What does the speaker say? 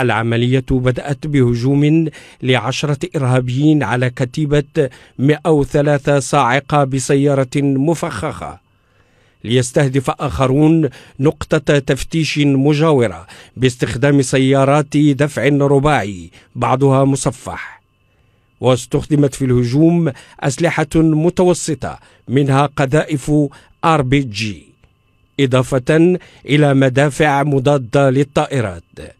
العملية بدأت بهجوم لعشرة إرهابيين على كتيبة 103 صاعقة بسيارة مفخخة ليستهدف آخرون نقطة تفتيش مجاورة باستخدام سيارات دفع رباعي بعضها مصفح واستخدمت في الهجوم أسلحة متوسطة منها قذائف ار بي جي إضافة إلى مدافع مضادة للطائرات